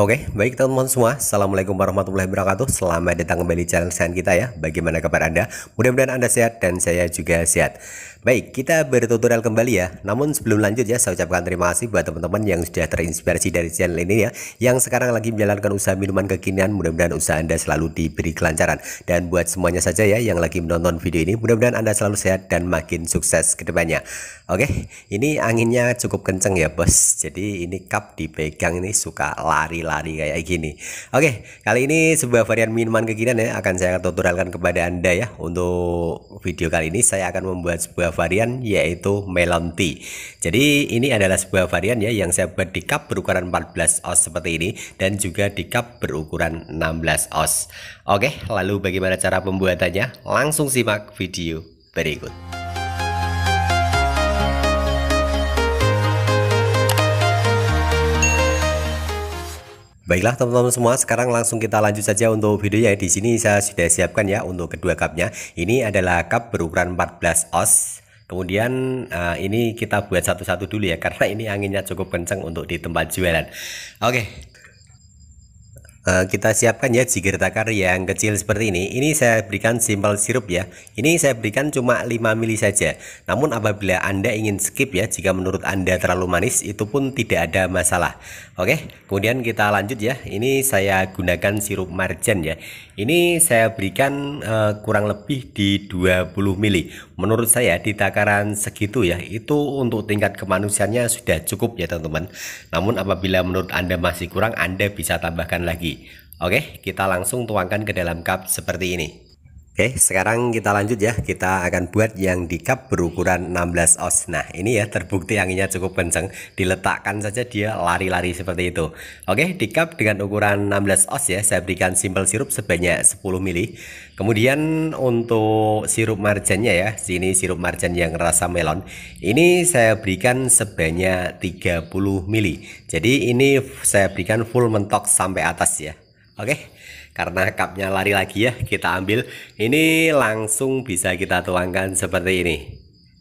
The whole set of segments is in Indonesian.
Oke, baik teman-teman semua. Assalamualaikum warahmatullahi wabarakatuh. Selamat datang kembali di channel sehat kita ya. Bagaimana kabar Anda? Mudah-mudahan Anda sehat dan saya juga sehat. Baik, kita bertutorial kembali ya. Namun sebelum lanjut ya, saya ucapkan terima kasih buat teman-teman yang sudah terinspirasi dari channel ini ya. Yang sekarang lagi menjalankan usaha minuman kekinian, mudah-mudahan usaha Anda selalu diberi kelancaran. Dan buat semuanya saja ya yang lagi menonton video ini, mudah-mudahan Anda selalu sehat dan makin sukses ke depannya. Oke, ini anginnya cukup kenceng ya bos. Jadi ini cup dipegang ini suka lari lari kayak gini. Oke, kali ini sebuah varian minuman kekinian ya akan saya tutorialkan kepada Anda ya. Untuk video kali ini saya akan membuat sebuah varian yaitu melon tea. Jadi ini adalah sebuah varian ya yang saya buat di cup berukuran 14 oz seperti ini dan juga di cup berukuran 16 oz. Oke, lalu bagaimana cara pembuatannya? Langsung simak video berikut. Baiklah teman-teman semua, sekarang langsung kita lanjut saja untuk videonya. Di sini saya sudah siapkan ya untuk kedua cupnya. Ini adalah cup berukuran 14 oz. Kemudian eh, ini kita buat satu-satu dulu ya karena ini anginnya cukup kencang untuk di tempat jualan. Oke. Okay. Eh, kita siapkan ya jigger takar yang kecil seperti ini. Ini saya berikan simple sirup ya. Ini saya berikan cuma 5 mili saja. Namun apabila Anda ingin skip ya jika menurut Anda terlalu manis itu pun tidak ada masalah. Oke, kemudian kita lanjut ya. Ini saya gunakan sirup marjan ya. Ini saya berikan uh, kurang lebih di 20 ml. Menurut saya di takaran segitu ya, itu untuk tingkat kemanusiaannya sudah cukup ya teman-teman. Namun apabila menurut Anda masih kurang, Anda bisa tambahkan lagi. Oke, kita langsung tuangkan ke dalam cup seperti ini. Oke, sekarang kita lanjut ya. Kita akan buat yang di cup berukuran 16 oz. Nah, ini ya terbukti anginnya cukup kenceng. Diletakkan saja dia lari-lari seperti itu. Oke, di cup dengan ukuran 16 oz ya, saya berikan simple sirup sebanyak 10 mili. Kemudian untuk sirup marjannya ya, sini sirup marjan yang rasa melon. Ini saya berikan sebanyak 30 mili. Jadi ini saya berikan full mentok sampai atas ya. Oke karena cupnya lari lagi ya kita ambil ini langsung bisa kita tuangkan seperti ini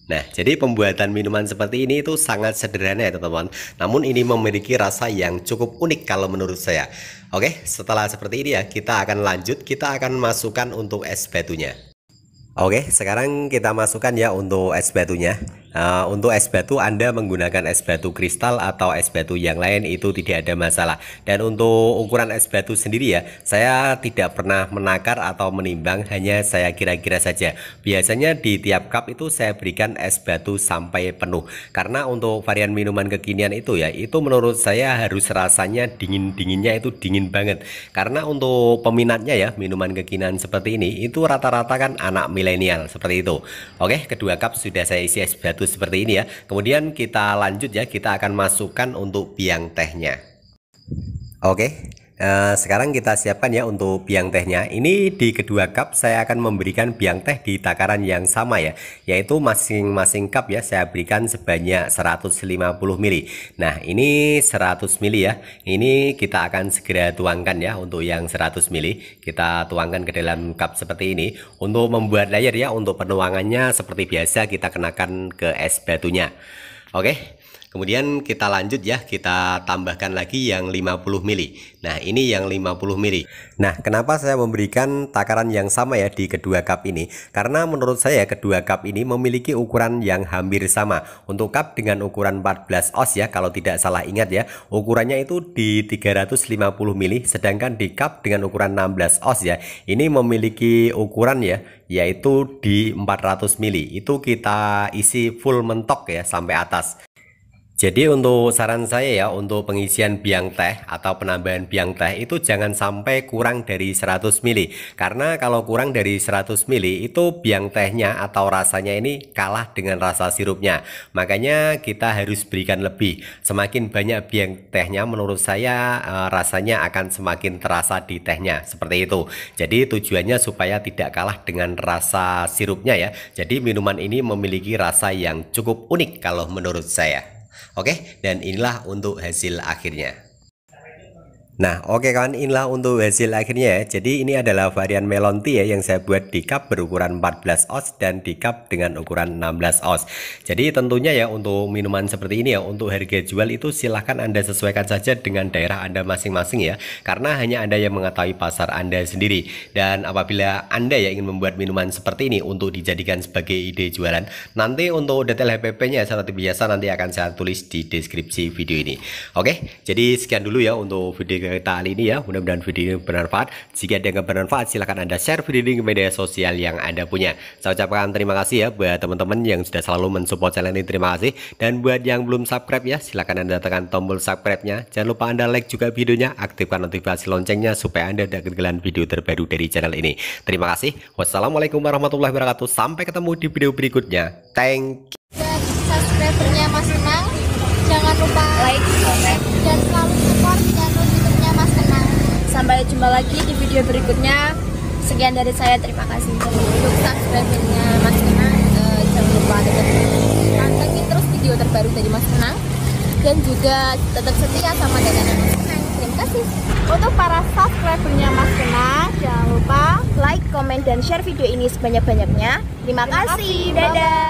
Nah, jadi pembuatan minuman seperti ini itu sangat sederhana ya teman-teman. Namun ini memiliki rasa yang cukup unik kalau menurut saya. Oke, setelah seperti ini ya, kita akan lanjut, kita akan masukkan untuk es batunya. Oke, sekarang kita masukkan ya untuk es batunya. Nah, untuk es batu Anda menggunakan es batu kristal atau es batu yang lain itu tidak ada masalah. Dan untuk ukuran es batu sendiri ya, saya tidak pernah menakar atau menimbang, hanya saya kira-kira saja. Biasanya di tiap cup itu saya berikan es batu sampai penuh. Karena untuk varian minuman kekinian itu ya, itu menurut saya harus rasanya dingin-dinginnya itu dingin banget. Karena untuk peminatnya ya, minuman kekinian seperti ini itu rata-rata kan anak milenial seperti itu. Oke, kedua cup sudah saya isi es batu itu seperti ini ya. Kemudian kita lanjut ya, kita akan masukkan untuk biang tehnya. Oke. Eh, sekarang kita siapkan ya untuk biang tehnya. Ini di kedua cup saya akan memberikan biang teh di takaran yang sama ya, yaitu masing-masing cup ya saya berikan sebanyak 150 ml. Nah, ini 100 ml ya. Ini kita akan segera tuangkan ya untuk yang 100 ml. Kita tuangkan ke dalam cup seperti ini. Untuk membuat layer ya untuk penuangannya seperti biasa kita kenakan ke es batunya. Oke. Kemudian kita lanjut ya, kita tambahkan lagi yang 50 mili. Nah, ini yang 50 mili. Nah, kenapa saya memberikan takaran yang sama ya di kedua cup ini? Karena menurut saya kedua cup ini memiliki ukuran yang hampir sama. Untuk cup dengan ukuran 14 oz ya, kalau tidak salah ingat ya, ukurannya itu di 350 mili, sedangkan di cup dengan ukuran 16 oz ya, ini memiliki ukuran ya, yaitu di 400 mili. Itu kita isi full mentok ya sampai atas. Jadi untuk saran saya ya untuk pengisian biang teh atau penambahan biang teh itu jangan sampai kurang dari 100 ml karena kalau kurang dari 100 ml itu biang tehnya atau rasanya ini kalah dengan rasa sirupnya. Makanya kita harus berikan lebih. Semakin banyak biang tehnya menurut saya eh, rasanya akan semakin terasa di tehnya seperti itu. Jadi tujuannya supaya tidak kalah dengan rasa sirupnya ya. Jadi minuman ini memiliki rasa yang cukup unik kalau menurut saya. Oke, dan inilah untuk hasil akhirnya. Nah, oke okay kawan, inilah untuk hasil akhirnya ya. Jadi ini adalah varian melon tea ya yang saya buat di cup berukuran 14 oz dan di cup dengan ukuran 16 oz. Jadi tentunya ya untuk minuman seperti ini ya, untuk harga jual itu silahkan Anda sesuaikan saja dengan daerah Anda masing-masing ya. Karena hanya Anda yang mengetahui pasar Anda sendiri. Dan apabila Anda ya ingin membuat minuman seperti ini untuk dijadikan sebagai ide jualan, nanti untuk detail HPP-nya seperti biasa nanti akan saya tulis di deskripsi video ini. Oke, okay? jadi sekian dulu ya untuk video kita kali ini ya. Mudah-mudahan video ini bermanfaat. Jika ada yang bermanfaat, silahkan Anda share video ini ke media sosial yang Anda punya. Saya ucapkan terima kasih ya buat teman-teman yang sudah selalu mensupport channel ini. Terima kasih. Dan buat yang belum subscribe ya, silahkan Anda tekan tombol subscribe-nya. Jangan lupa Anda like juga videonya, aktifkan notifikasi loncengnya supaya Anda tidak ketinggalan video terbaru dari channel ini. Terima kasih. Wassalamualaikum warahmatullahi wabarakatuh. Sampai ketemu di video berikutnya. Thank you subscribernya Mas Jangan lupa like, comment dan selalu Sampai jumpa lagi di video berikutnya. Sekian dari saya, terima kasih untuk subscribe-nya Mas Kenang. Uh, jangan lupa tetap pantengin terus video terbaru dari Mas Kenang. Dan juga tetap setia sama dengan Mas Kenang. Terima kasih. Untuk para subscribernya Mas Kenang, jangan lupa like, comment, dan share video ini sebanyak-banyaknya. Terima, terima kasih. Dadah.